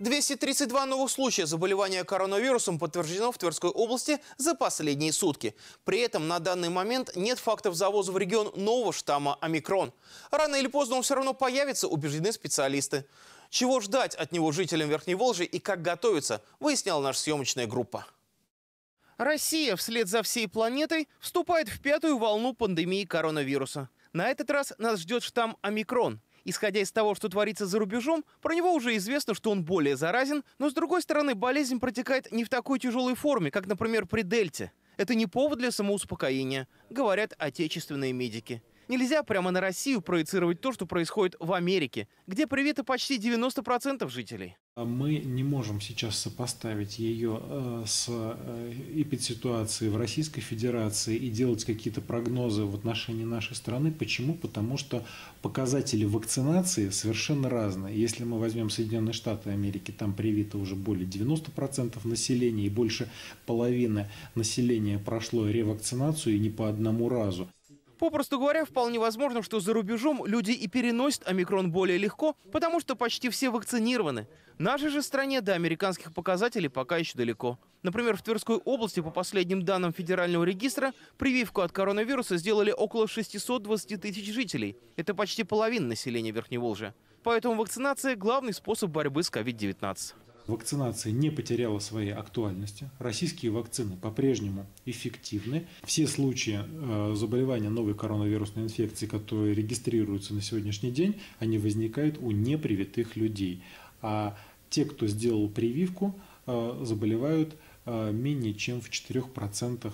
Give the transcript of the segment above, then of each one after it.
232 новых случая заболевания коронавирусом подтверждено в Тверской области за последние сутки. При этом на данный момент нет фактов завоза в регион нового штамма «Омикрон». Рано или поздно он все равно появится, убеждены специалисты. Чего ждать от него жителям Верхней Волжи и как готовиться, выясняла наша съемочная группа. Россия вслед за всей планетой вступает в пятую волну пандемии коронавируса. На этот раз нас ждет штамм «Омикрон». Исходя из того, что творится за рубежом, про него уже известно, что он более заразен, но с другой стороны, болезнь протекает не в такой тяжелой форме, как, например, при Дельте. Это не повод для самоуспокоения, говорят отечественные медики. Нельзя прямо на Россию проецировать то, что происходит в Америке, где привито почти 90% жителей. А мы не можем сейчас сопоставить ее э, с э, эпидситуацией в Российской Федерации и делать какие-то прогнозы в отношении нашей страны. Почему? Потому что показатели вакцинации совершенно разные. Если мы возьмем Соединенные Штаты Америки, там привито уже более 90% населения и больше половины населения прошло ревакцинацию и не по одному разу. Попросту говоря, вполне возможно, что за рубежом люди и переносят омикрон более легко, потому что почти все вакцинированы. Нашей же стране до американских показателей пока еще далеко. Например, в Тверской области, по последним данным Федерального регистра, прививку от коронавируса сделали около 620 тысяч жителей. Это почти половина населения Верхневолжья. Поэтому вакцинация – главный способ борьбы с COVID-19 вакцинация не потеряла своей актуальности. Российские вакцины по-прежнему эффективны. Все случаи э, заболевания новой коронавирусной инфекции, которые регистрируются на сегодняшний день, они возникают у непривитых людей. А те, кто сделал прививку, э, заболевают э, менее чем в 4%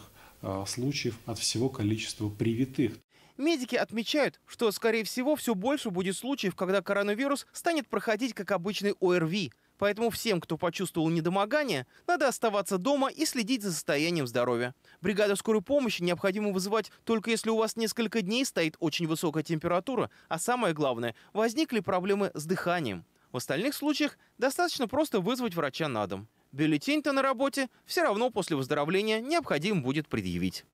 случаев от всего количества привитых. Медики отмечают, что, скорее всего, все больше будет случаев, когда коронавирус станет проходить как обычный ОРВИ. Поэтому всем, кто почувствовал недомогание, надо оставаться дома и следить за состоянием здоровья. Бригаду скорой помощи необходимо вызывать только если у вас несколько дней стоит очень высокая температура, а самое главное, возникли проблемы с дыханием. В остальных случаях достаточно просто вызвать врача на дом. Бюллетень-то на работе все равно после выздоровления необходим будет предъявить.